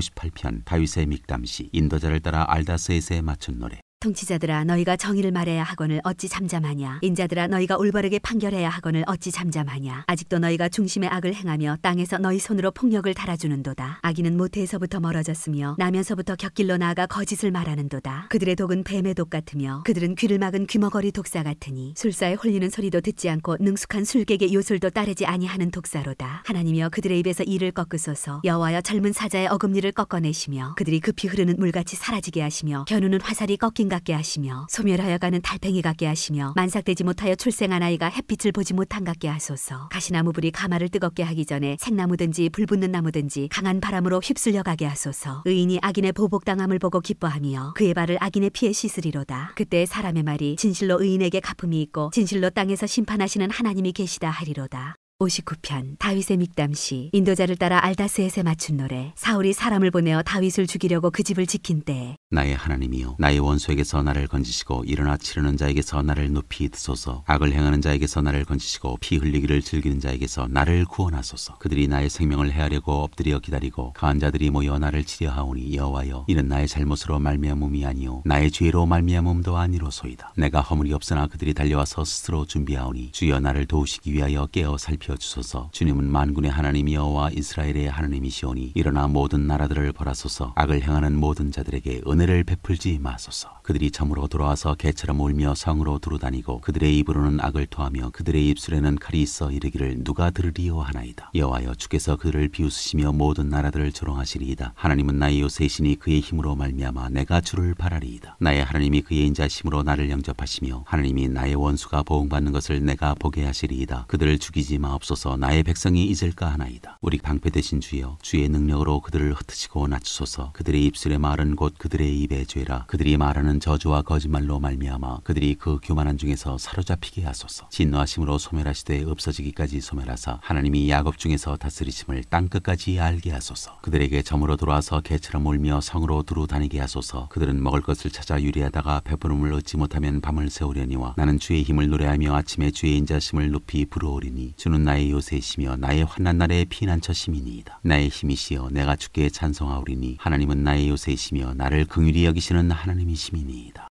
58편 다윗의 믹담시 인도자를 따라 알다스에세 서 맞춘 노래 통치자들아 너희가 정의를 말해야 하거늘 어찌 잠잠하냐 인자들아 너희가 올바르게 판결해야 하거늘 어찌 잠잠하냐 아직도 너희가 중심의 악을 행하며 땅에서 너희 손으로 폭력을 달아주는도다 악인은 모태에서부터 멀어졌으며 나면서부터 곁길로 나아가 거짓을 말하는도다 그들의 독은 뱀의 독 같으며 그들은 귀를 막은 귀머거리 독사 같으니 술사에 홀리는 소리도 듣지 않고 능숙한 술객의 요술도 따르지 아니하는 독사로다 하나님이여 그들의 입에서 이를 꺾으소서 여호와여 젊은 사자의 어금니를 꺾어내시며 그들이 급히 흐르는 물같이 사라지게 하시며 겨누는 화살이 꺾인 같게 하시며 소멸하여 가는 달팽이 같게 하시며 만삭되지 못하여 출생한 아이가 햇빛을 보지 못한 같게 하소서 가시나무 불이 가마를 뜨겁게 하기 전에 생나무든지 불붙는 나무든지 강한 바람으로 휩쓸려 가게 하소서 의인이 악인의 보복당함을 보고 기뻐하며 그의 발을 악인의 피에 씻으리로다 그때 사람의 말이 진실로 의인에게 갚음이 있고 진실로 땅에서 심판하시는 하나님이 계시다 하리로다 59편 다윗의 믹담시 인도자를 따라 알다스에세 맞춘 노래 사울이 사람을 보내어 다윗을 죽이려고 그 집을 지킨 때 나의 하나님이여 나의 원수에게서 나를 건지시고 일어나 치르는 자에게서 나를 높이 드소서 악을 행하는 자에게서 나를 건지시고 피 흘리기를 즐기는 자에게서 나를 구원하소서 그들이 나의 생명을 헤아려고 엎드려 기다리고 간자들이 모여 나를 치려하오니 여호와여 이는 나의 잘못으로 말미암음이 아니요 나의 죄로 말미암음도 아니로소이다 내가 허물이 없으나 그들이 달려와서 스스로 준비하오니 주여 나를 도우시기 위하여 깨어 살피 살펴 주소서. 주님은 만군의 하나님이여와 이스라엘의 하나님이시오니 일어나 모든 나라들을 벌하소서. 악을 행하는 모든 자들에게 은혜를 베풀지 마소서. 그들이 잠으로 돌아와서 개처럼 울며 성으로 두루다니고 그들의 입으로는 악을 토하며 그들의 입술에는 칼이 있어 이르기를 누가 들으리요 하나이다. 여호와여 주께서 그를 비웃으시며 모든 나라들을 조롱하시리이다. 하나님은 나의 요새이시니 그의 힘으로 말미암아 내가 주를 바라리이다. 나의 하나님이 그의 인자심으로 나를 영접하시며 하나님이 나의 원수가 보응받는 것을 내가 보게 하시리이다. 그들을 죽이지 마 마옵소서 나의 백성이 잊을까 하나이다. 우리 방패 대신 주여 주의 능력으로 그들을 흩으시고 낮추소서 그들의 입술의 말은 곧 그들의 입에 죄라 그들이 말하는 저주와 거짓말로 말미암아 그들이 그 교만한 중에서 사로잡히게 하소서 진노하심으로 소멸하시되 없어지기까지 소멸하사 하나님이 야곱 중에서 다스리심을 땅끝까지 알게 하소서 그들에게 점으로 돌아와서 개처럼 울며 성으로 두루 다니게 하소서 그들은 먹을 것을 찾아 유리하다가 배부름을 얻지 못하면 밤을 새우려니와 나는 주의 힘을 노래하며 아침에 주의 인자심을 높이 부르오리니 주는 나의 요새이시며 나의 환난 날에 피난처심이니이다. 나의 힘이시여 내가 주께 찬송하오리니 하나님은 나의 요새이시며 나를 긍휼히 여기시는 하나님이심니이다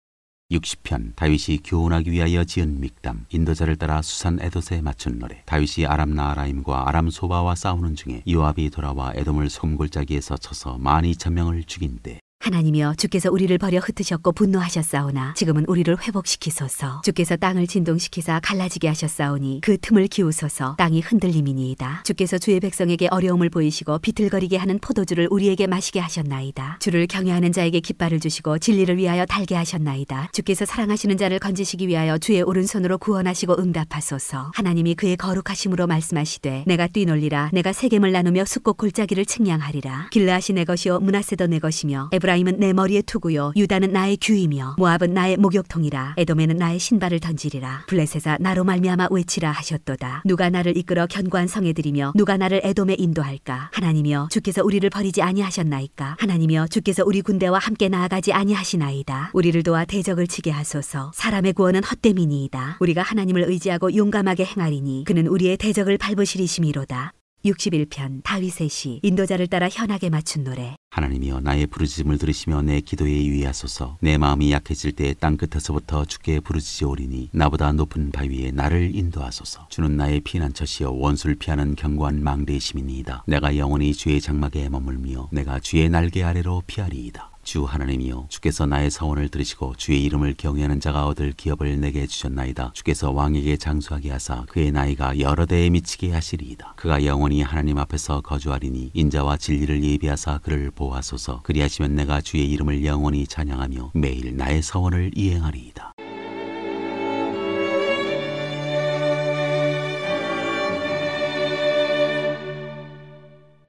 60편 다윗이 교훈하기 위하여 지은 믹담 인도자를 따라 수산 에도에 맞춘 노래 다윗이 아람 나라임과 아람 소바와 싸우는 중에 요압이 돌아와 에돔을 솜골짜기에서 쳐서 만 이천 명을 죽인 때 하나님이여 주께서 우리를 버려 흩으셨고 분노하셨사오나 지금은 우리를 회복시키소서 주께서 땅을 진동시키사 갈라지게 하셨사오니 그 틈을 기우소서 땅이 흔들림이니이다 주께서 주의 백성에게 어려움을 보이시고 비틀거리게 하는 포도주를 우리에게 마시게 하셨나이다 주를 경외하는 자에게 깃발을 주시고 진리를 위하여 달게 하셨나이다 주께서 사랑하시는 자를 건지시기 위하여 주의 오른손으로 구원하시고 응답하소서 하나님이 그의 거룩하심으로 말씀하시되 내가 뛰놀리라 내가 세겜을 나누며 숙고 골짜기를 측량하리라 길라앗이 내 것이요 문하세도 내 것이며 에브라 에프라임은 내 머리에 투구요 유다는 나의 규이며 모압은 나의 목욕통이라 에돔에는 나의 신발을 던지리라 블레셋아 나로 말미암아 외치라 하셨도다 누가 나를 이끌어 견고한 성에 들이며 누가 나를 에돔에 인도할까 하나님이여 주께서 우리를 버리지 아니하셨나이까 하나님이여 주께서 우리 군대와 함께 나아가지 아니하시나이다 우리를 도와 대적을 치게 하소서 사람의 구원은 헛됨이니이다 우리가 하나님을 의지하고 용감하게 행하리니 그는 우리의 대적을 밟으시리심이로다 61편 다윗의 시 인도자를 따라 현하게 맞춘 노래 하나님이여 나의 부르짖음을 들으시며 내 기도에 유의하소서 내 마음이 약해질 때땅 끝에서부터 주께 부르짖으오리니 나보다 높은 바위에 나를 인도하소서 주는 나의 피난처시여 원수를 피하는 견고한 망대심이니이다 내가 영원히 주의 장막에 머물며 내가 주의 날개 아래로 피하리이다 주 하나님이여 주께서 나의 서원을 들으시고 주의 이름을 경외하는 자가 얻을 기업을 내게 주셨나이다. 주께서 왕에게 장수하게 하사 그의 나이가 여러 대에 미치게 하시리이다. 그가 영원히 하나님 앞에서 거주하리니 인자와 진리를 예비하사 그를 보하소서. 그리하시면 내가 주의 이름을 영원히 찬양하며 매일 나의 서원을 이행하리이다.